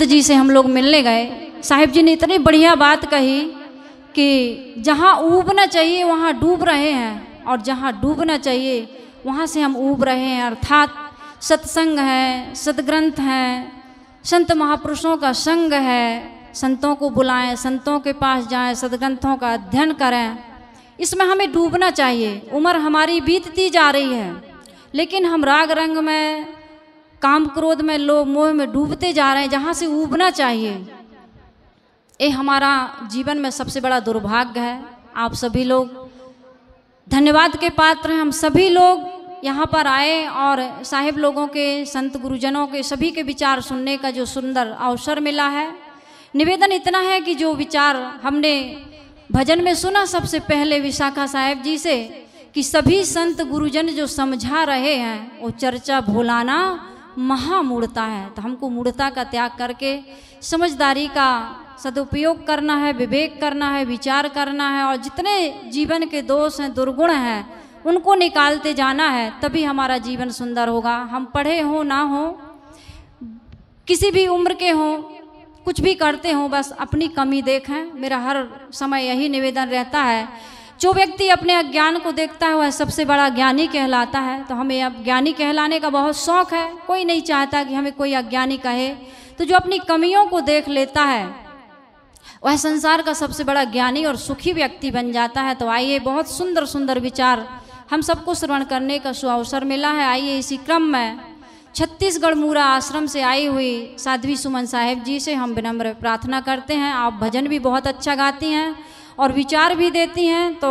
संत जी से हम लोग मिलने गए साहिब जी ने इतनी बढ़िया बात कही कि जहाँ उबना चाहिए वहाँ डूब रहे हैं और जहाँ डूबना चाहिए वहाँ से हम उब रहे हैं अर्थात सत्संग है सदग्रंथ हैं संत महापुरुषों का संग है संतों को बुलाएं संतों के पास जाएं सदग्रंथों का अध्ययन करें इसमें हमें डूबना चाहिए उम्र हमारी बीतती जा रही है लेकिन हम राग रंग में काम क्रोध में लोग मोह में डूबते जा रहे हैं जहाँ से उबना चाहिए ये हमारा जीवन में सबसे बड़ा दुर्भाग्य है आप सभी लोग धन्यवाद के पात्र हैं हम सभी लोग यहाँ पर आए और साहिब लोगों के संत गुरुजनों के सभी के विचार सुनने का जो सुंदर अवसर मिला है निवेदन इतना है कि जो विचार हमने भजन में सुना सबसे पहले विशाखा साहेब जी से कि सभी संत गुरुजन जो समझा रहे हैं वो चर्चा भुलाना महामूढ़ता है तो हमको मूढ़ता का त्याग करके समझदारी का सदुपयोग करना है विवेक करना है विचार करना है और जितने जीवन के दोष हैं दुर्गुण हैं उनको निकालते जाना है तभी हमारा जीवन सुंदर होगा हम पढ़े हों ना हों किसी भी उम्र के हों कुछ भी करते हों बस अपनी कमी देखें मेरा हर समय यही निवेदन रहता है जो व्यक्ति अपने अज्ञान को देखता है वह सबसे बड़ा ज्ञानी कहलाता है तो हमें अब ज्ञानी कहलाने का बहुत शौक है कोई नहीं चाहता कि हमें कोई अज्ञानी कहे तो जो अपनी कमियों को देख लेता है वह संसार का सबसे बड़ा ज्ञानी और सुखी व्यक्ति बन जाता है तो आइए बहुत सुंदर सुंदर विचार हम सबको श्रवण करने का सुअवसर मिला है आइए इसी क्रम में छत्तीसगढ़ मूरा आश्रम से आई हुई साध्वी सुमन साहेब जी से हम विनम्र प्रार्थना करते हैं आप भजन भी बहुत अच्छा गाती हैं और विचार भी देती हैं तो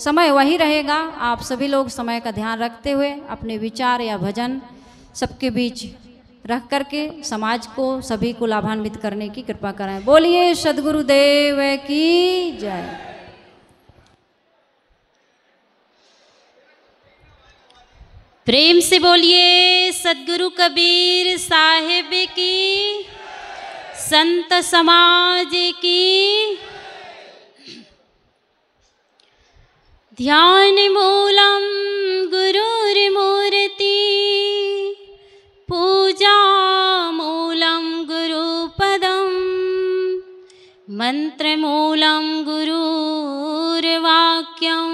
समय वही रहेगा आप सभी लोग समय का ध्यान रखते हुए अपने विचार या भजन सबके बीच रख करके समाज को सभी को लाभान्वित करने की कृपा करें बोलिए सदगुरुदेव की जय प्रेम से बोलिए सदगुरु कबीर साहेब की संत समाज की ध्यानमूलं गुरुर्मूर्ति पूजा पूजामूलं गुरुपदं मन्त्रमूलं गुरुर्वाक्यं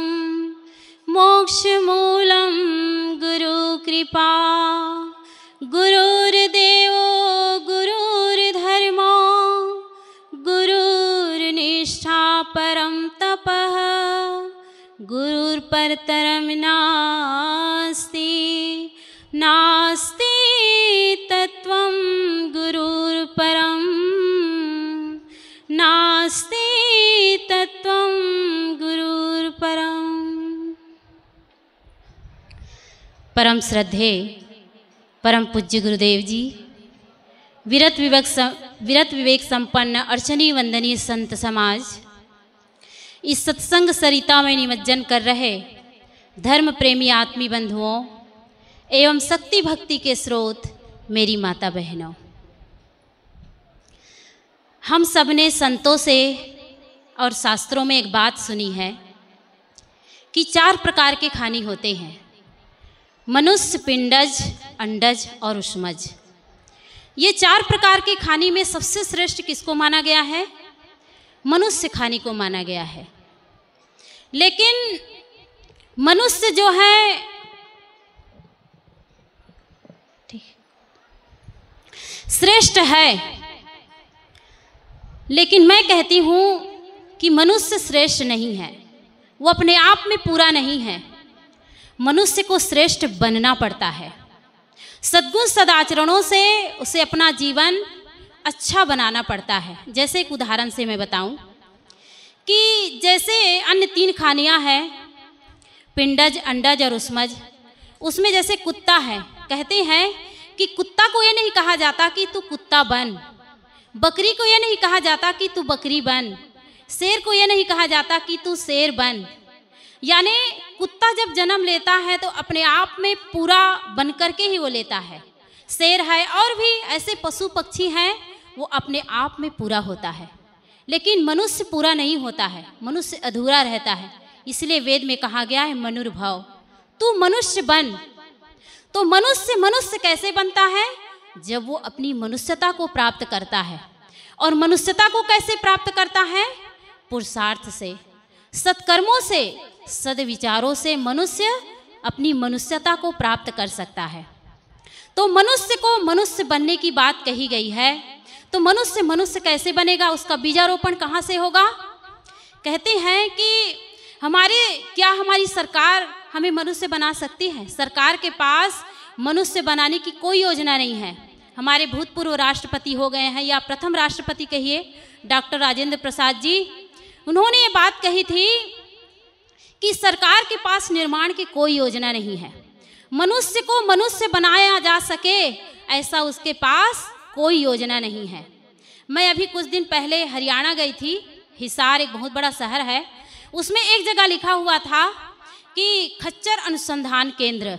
मोक्षमूलं गुरुकृपा गुरु परतरं नास्ति नास्ति तत्व गुरुर्परम नास्ति तत्व गुरुर्परम परम श्रद्धे परम पूज्य गुरुदेव जी विरत विवेक विरत विवेक संपन्न अर्चनी वंदनीय संत समाज इस सत्संग सरिता में निमज्जन कर रहे धर्म प्रेमी आत्मी बंधुओं एवं शक्ति भक्ति के स्रोत मेरी माता बहनों हम सब ने संतों से और शास्त्रों में एक बात सुनी है कि चार प्रकार के खाने होते हैं मनुष्य पिंडज अंडज और उष्मज ये चार प्रकार के खाने में सबसे श्रेष्ठ किसको माना गया है मनुष्य खाने को माना गया है लेकिन मनुष्य जो है श्रेष्ठ है लेकिन मैं कहती हूँ कि मनुष्य श्रेष्ठ नहीं है वो अपने आप में पूरा नहीं है मनुष्य को श्रेष्ठ बनना पड़ता है सद्गुण सदाचरणों से उसे अपना जीवन अच्छा बनाना पड़ता है जैसे एक उदाहरण से मैं बताऊं कि जैसे अन्य तीन खानियां हैं पिंडज अंडज और उसमज उसमें जैसे कुत्ता है कहते हैं कि कुत्ता को ये नहीं कहा जाता कि तू कुत्ता बन बकरी को ये नहीं कहा जाता कि तू बकरी बन शेर को ये नहीं कहा जाता कि तू शेर बन यानी कुत्ता जब जन्म लेता है तो अपने आप में पूरा बन करके ही वो लेता है शेर है और भी ऐसे पशु पक्षी हैं वो अपने आप में पूरा होता है लेकिन मनुष्य पूरा नहीं होता है मनुष्य अधूरा रहता है इसलिए वेद में कहा गया है मनुर्भव तू मनुष्य बन तो मनुष्य मनुष्य कैसे बनता है जब वो अपनी मनुष्यता को प्राप्त करता है और मनुष्यता को कैसे प्राप्त करता है पुरुषार्थ से सत्कर्मों से सदविचारों से मनुष्य अपनी मनुष्यता को प्राप्त कर सकता है तो मनुष्य को मनुष्य बनने की बात कही गई है तो मनुष्य मनुष्य कैसे बनेगा उसका बीजारोपण कहाँ से होगा कहते हैं कि हमारे क्या हमारी सरकार हमें मनुष्य बना सकती है सरकार के पास मनुष्य बनाने की कोई योजना नहीं है हमारे भूतपूर्व राष्ट्रपति हो गए हैं या प्रथम राष्ट्रपति कहिए डॉक्टर राजेंद्र प्रसाद जी उन्होंने ये बात कही थी कि सरकार के पास निर्माण की कोई योजना नहीं है मनुष्य को मनुष्य बनाया जा सके ऐसा उसके पास कोई योजना नहीं है मैं अभी कुछ दिन पहले हरियाणा गई थी हिसार एक बहुत बड़ा शहर है उसमें एक जगह लिखा हुआ था कि खच्चर अनुसंधान केंद्र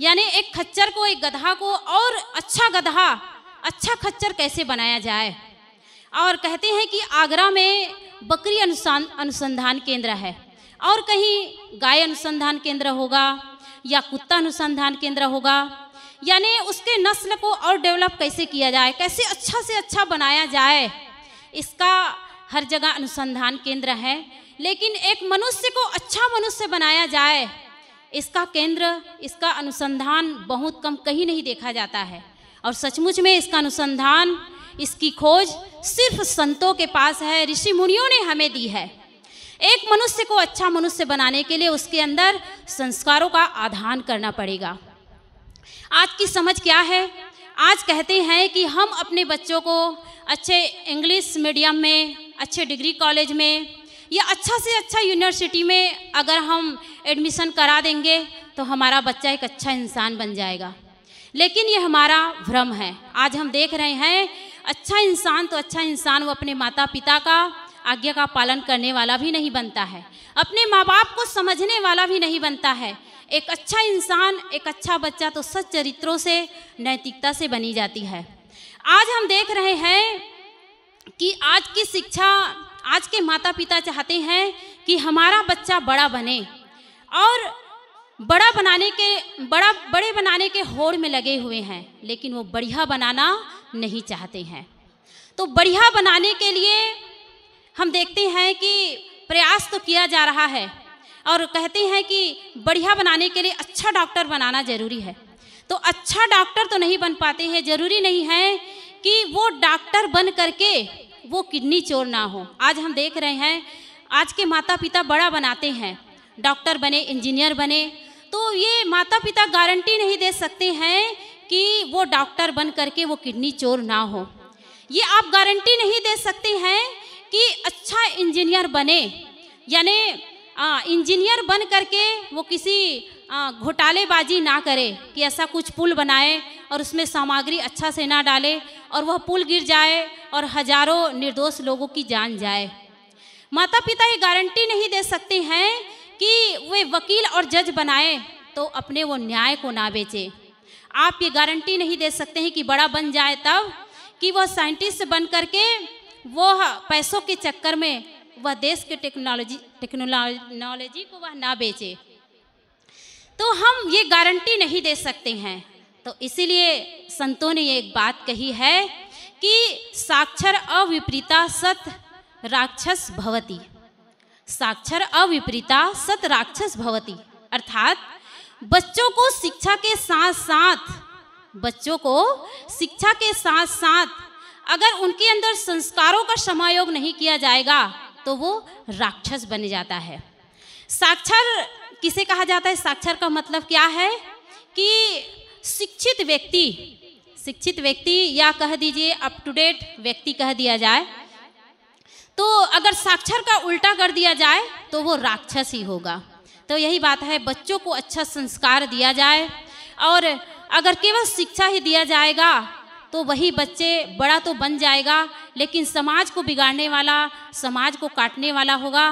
यानी एक खच्चर को एक गधा को और अच्छा गधा अच्छा खच्चर कैसे बनाया जाए और कहते हैं कि आगरा में बकरी अनुसंधान अनुसंधान केंद्र है और कहीं गाय अनुसंधान केंद्र होगा या कुत्ता अनुसंधान केंद्र होगा यानी उसके नस्ल को और डेवलप कैसे किया जाए कैसे अच्छा से अच्छा बनाया जाए इसका हर जगह अनुसंधान केंद्र है लेकिन एक मनुष्य को अच्छा मनुष्य बनाया जाए इसका केंद्र इसका अनुसंधान बहुत कम कहीं नहीं देखा जाता है और सचमुच में इसका अनुसंधान इसकी खोज सिर्फ संतों के पास है ऋषि मुनियों ने हमें दी है एक मनुष्य को अच्छा मनुष्य बनाने के लिए उसके अंदर संस्कारों का आधान करना पड़ेगा आज की समझ क्या है आज कहते हैं कि हम अपने बच्चों को अच्छे इंग्लिश मीडियम में अच्छे डिग्री कॉलेज में या अच्छा से अच्छा यूनिवर्सिटी में अगर हम एडमिशन करा देंगे तो हमारा बच्चा एक अच्छा इंसान बन जाएगा लेकिन ये हमारा भ्रम है आज हम देख रहे हैं अच्छा इंसान तो अच्छा इंसान वो अपने माता पिता का आज्ञा का पालन करने वाला भी नहीं बनता है अपने माँ बाप को समझने वाला भी नहीं बनता है एक अच्छा इंसान एक अच्छा बच्चा तो सच चरित्रों से नैतिकता से बनी जाती है आज हम देख रहे हैं कि आज की शिक्षा आज के माता पिता चाहते हैं कि हमारा बच्चा बड़ा बने और बड़ा बनाने के बड़ा बड़े बनाने के होड़ में लगे हुए हैं लेकिन वो बढ़िया बनाना नहीं चाहते हैं तो बढ़िया बनाने के लिए हम देखते हैं कि प्रयास तो किया जा रहा है और कहते हैं कि बढ़िया बनाने के लिए अच्छा डॉक्टर बनाना ज़रूरी है तो अच्छा डॉक्टर तो नहीं बन पाते हैं ज़रूरी नहीं है कि वो डॉक्टर बन करके वो किडनी चोर ना हो आज हम देख रहे हैं आज के माता पिता बड़ा बनाते हैं डॉक्टर बने इंजीनियर बने तो ये माता पिता गारंटी नहीं दे सकते हैं कि वो डॉक्टर बन करके वो किडनी चोर ना हो ये आप गारंटी नहीं दे सकते हैं कि अच्छा इंजीनियर बने यानी इंजीनियर बन करके वो किसी घोटालेबाजी ना करे कि ऐसा कुछ पुल बनाए और उसमें सामग्री अच्छा से ना डाले और वह पुल गिर जाए और हजारों निर्दोष लोगों की जान जाए माता पिता ये गारंटी नहीं दे सकते हैं कि वे वकील और जज बनाए तो अपने वो न्याय को ना बेचे आप ये गारंटी नहीं दे सकते हैं कि बड़ा बन जाए तब कि वह साइंटिस्ट बन करके वो पैसों के चक्कर में वह देश के टेक्नोलॉजी टेक्नोलॉजी को वह ना बेचे तो हम ये गारंटी नहीं दे सकते हैं तो इसीलिए संतों ने ये एक बात कही है कि साक्षर अविपरीता सत राक्षस भवती साक्षर अविपरीता सत राक्षस भवती अर्थात बच्चों को शिक्षा के साथ साथ बच्चों को शिक्षा के साथ साथ अगर उनके अंदर संस्कारों का समायोग नहीं किया जाएगा तो वो राक्षस बन जाता है साक्षर किसे कहा जाता है साक्षर का मतलब क्या है कि शिक्षित व्यक्ति शिक्षित व्यक्ति या कह दीजिए अप टू डेट व्यक्ति कह दिया जाए तो अगर साक्षर का उल्टा कर दिया जाए तो वो राक्षस ही होगा तो यही बात है बच्चों को अच्छा संस्कार दिया जाए और अगर केवल शिक्षा ही दिया जाएगा तो वही बच्चे बड़ा तो बन जाएगा लेकिन समाज को बिगाड़ने वाला समाज को काटने वाला होगा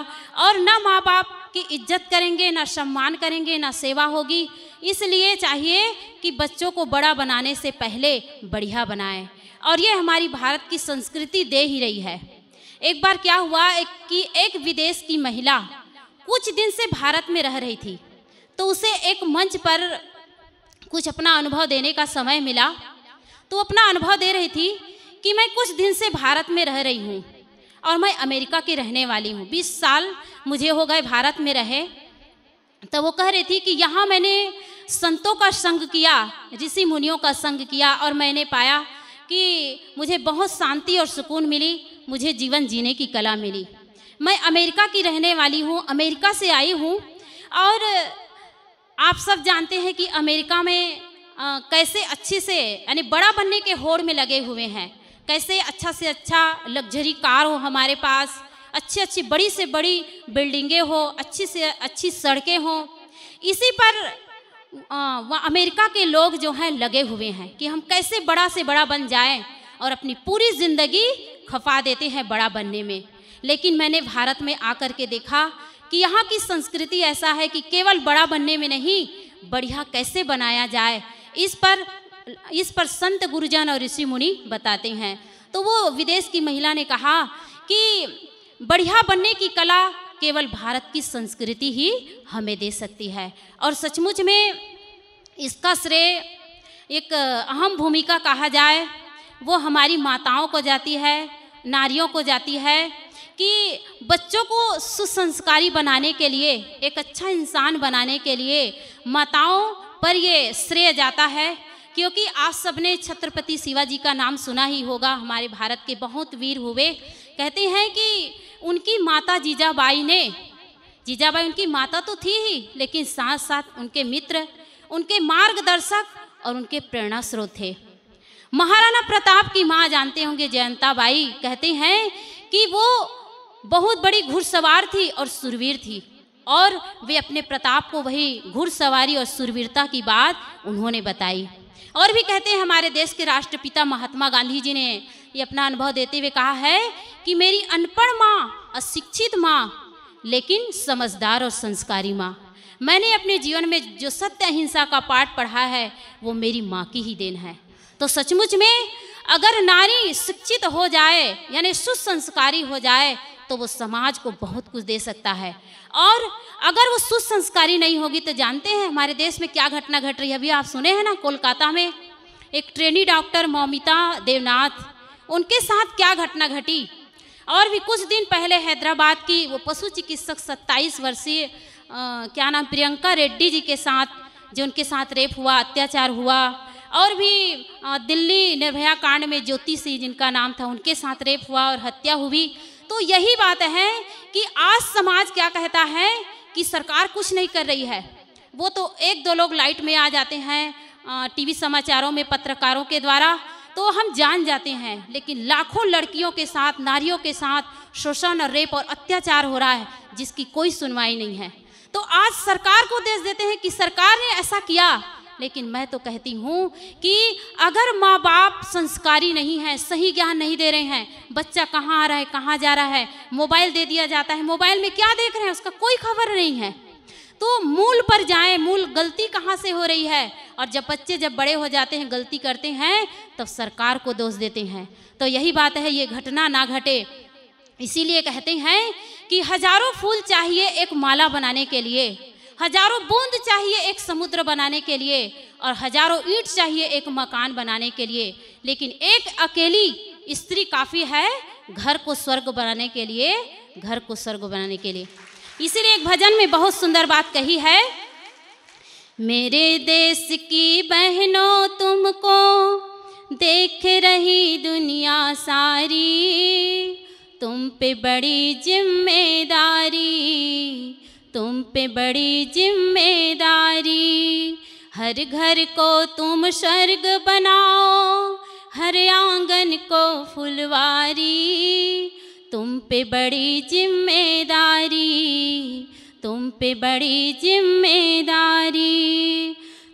और ना माँ बाप की इज्जत करेंगे ना सम्मान करेंगे ना सेवा होगी इसलिए चाहिए कि बच्चों को बड़ा बनाने से पहले बढ़िया बनाएं और ये हमारी भारत की संस्कृति दे ही रही है एक बार क्या हुआ एक कि एक विदेश की महिला कुछ दिन से भारत में रह रही थी तो उसे एक मंच पर कुछ अपना अनुभव देने का समय मिला तो अपना अनुभव दे रही थी कि मैं कुछ दिन से भारत में रह रही हूँ और मैं अमेरिका की रहने वाली हूँ बीस साल मुझे हो गए भारत में रहे तो वो कह रही थी कि यहाँ मैंने संतों का संग किया ऋषि मुनियों का संग किया और मैंने पाया कि मुझे बहुत शांति और सुकून मिली मुझे जीवन जीने की कला मिली मैं अमेरिका की रहने वाली हूँ अमेरिका से आई हूँ और आप सब जानते हैं कि अमेरिका में आ, कैसे अच्छे से यानी बड़ा बनने के होड़ में लगे हुए हैं कैसे अच्छा से अच्छा लग्जरी कार हो हमारे पास अच्छी अच्छी बड़ी से बड़ी बिल्डिंगें हो अच्छी से अच्छी सड़कें हों इसी पर वह अमेरिका के लोग जो हैं लगे हुए हैं कि हम कैसे बड़ा से बड़ा बन जाएं और अपनी पूरी ज़िंदगी खफा देते हैं बड़ा बनने में लेकिन मैंने भारत में आकर के देखा कि यहाँ की संस्कृति ऐसा है कि केवल बड़ा बनने में नहीं बढ़िया कैसे बनाया जाए इस पर इस पर संत गुरुजन और ऋषि मुनि बताते हैं तो वो विदेश की महिला ने कहा कि बढ़िया बनने की कला केवल भारत की संस्कृति ही हमें दे सकती है और सचमुच में इसका श्रेय एक अहम भूमिका कहा जाए वो हमारी माताओं को जाती है नारियों को जाती है कि बच्चों को सुसंस्कारी बनाने के लिए एक अच्छा इंसान बनाने के लिए माताओं पर ये श्रेय जाता है क्योंकि आप सबने छत्रपति शिवाजी का नाम सुना ही होगा हमारे भारत के बहुत वीर हुए कहते हैं कि उनकी माता जीजाबाई ने जीजाबाई उनकी माता तो थी ही लेकिन साथ साथ उनके मित्र उनके मार्गदर्शक और उनके प्रेरणा स्रोत थे महाराणा प्रताप की माँ जानते होंगे जयंताबाई कहते हैं कि वो बहुत बड़ी घुड़सवार थी और सुरवीर थी और वे अपने प्रताप को वही घुड़सवारी और सुरवीरता की बात उन्होंने बताई और भी कहते हैं हमारे देश के राष्ट्रपिता महात्मा गांधी जी ने ये अपना अनुभव देते हुए कहा है कि मेरी अनपढ़ माँ अशिक्षित माँ लेकिन समझदार और संस्कारी माँ मैंने अपने जीवन में जो सत्य अहिंसा का पाठ पढ़ा है वो मेरी माँ की ही देन है तो सचमुच में अगर नारी शिक्षित हो जाए यानी सुसंस्कारी हो जाए तो वो समाज को बहुत कुछ दे सकता है और अगर वो सुसंस्कारी नहीं होगी तो जानते हैं हमारे देश में क्या घटना घट रही है अभी आप सुने हैं ना कोलकाता में एक ट्रेनी डॉक्टर मौमिता देवनाथ उनके साथ क्या घटना घटी और भी कुछ दिन पहले हैदराबाद की वो पशु चिकित्सक 27 वर्षीय क्या नाम प्रियंका रेड्डी जी के साथ जो उनके साथ रेप हुआ अत्याचार हुआ और भी दिल्ली निर्भया कांड में ज्योति सिंह जिनका नाम था उनके साथ रेप हुआ और हत्या हुई तो यही बात है कि आज समाज क्या कहता है कि सरकार कुछ नहीं कर रही है वो तो एक दो लोग लाइट में आ जाते हैं टीवी समाचारों में पत्रकारों के द्वारा तो हम जान जाते हैं लेकिन लाखों लड़कियों के साथ नारियों के साथ शोषण और रेप और अत्याचार हो रहा है जिसकी कोई सुनवाई नहीं है तो आज सरकार को देश देते हैं कि सरकार ने ऐसा किया लेकिन मैं तो कहती हूँ कि अगर माँ बाप संस्कारी नहीं है सही ज्ञान नहीं दे रहे हैं बच्चा कहाँ आ रहा है कहाँ जा रहा है मोबाइल दे दिया जाता है मोबाइल में क्या देख रहे हैं उसका कोई खबर नहीं है तो मूल पर जाएं मूल गलती कहाँ से हो रही है और जब बच्चे जब बड़े हो जाते हैं गलती करते हैं तब तो सरकार को दोष देते हैं तो यही बात है ये घटना ना घटे इसीलिए कहते हैं कि हजारों फूल चाहिए एक माला बनाने के लिए हजारों बूंद चाहिए एक समुद्र बनाने के लिए और हजारों ईंट चाहिए एक मकान बनाने के लिए लेकिन एक अकेली स्त्री काफ़ी है घर को स्वर्ग बनाने के लिए घर को स्वर्ग बनाने के लिए इसीलिए एक भजन में बहुत सुंदर बात कही है मेरे देश की बहनों तुमको देख रही दुनिया सारी तुम पे बड़ी जिम्मेदारी तुम पे बड़ी जिम्मेदारी हर घर को तुम स्वर्ग बनाओ हर आंगन को फुलवारी तुम पे बड़ी जिम्मेदारी तुम पे बड़ी जिम्मेदारी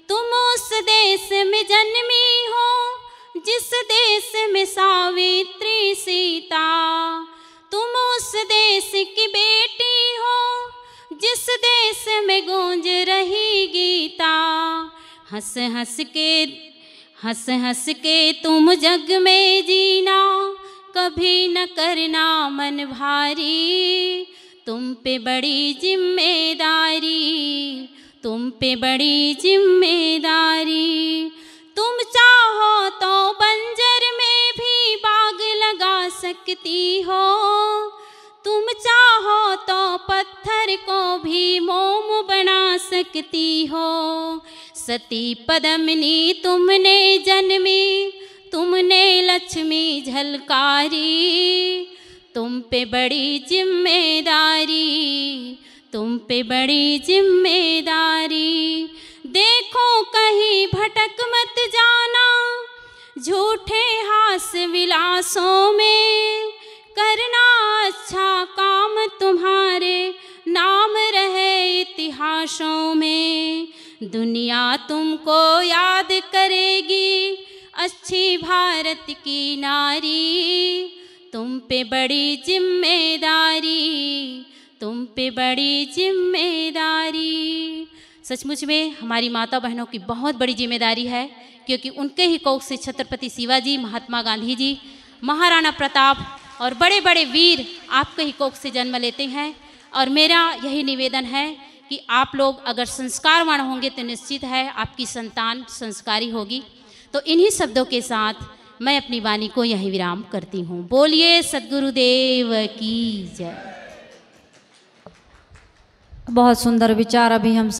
तुम उस देश में जन्मी हो जिस देश में सावित्री सीता तुम उस देश की बेटी हो जिस देश में गूंज रही गीता हंस हंस के हंस हंस के तुम जग में जीना कभी न करना मन भारी तुम पे बड़ी जिम्मेदारी तुम पे बड़ी जिम्मेदारी तुम चाहो तो बंजर में भी बाग लगा सकती हो तुम चाहो तो पत पत्थर को भी मोम बना सकती हो सती पदमनी तुमने जन्मी तुमने लक्ष्मी झलकारी तुम पे बड़ी जिम्मेदारी तुम पे बड़ी जिम्मेदारी देखो कहीं भटक मत जाना झूठे हास विलासों में करना अच्छा काम तुम्हारे भाषाओं में दुनिया तुमको याद करेगी अच्छी भारत की नारी तुम पे बड़ी जिम्मेदारी तुम पे बड़ी जिम्मेदारी सचमुच में हमारी माता बहनों की बहुत बड़ी जिम्मेदारी है क्योंकि उनके ही कोख से छत्रपति शिवाजी महात्मा गांधी जी महाराणा प्रताप और बड़े बड़े वीर आपके ही कोख से जन्म लेते हैं और मेरा यही निवेदन है कि आप लोग अगर संस्कारवान होंगे तो निश्चित है आपकी संतान संस्कारी होगी तो इन्हीं शब्दों के साथ मैं अपनी वाणी को यही विराम करती हूँ बोलिए सदगुरुदेव की जय बहुत सुंदर विचार अभी हम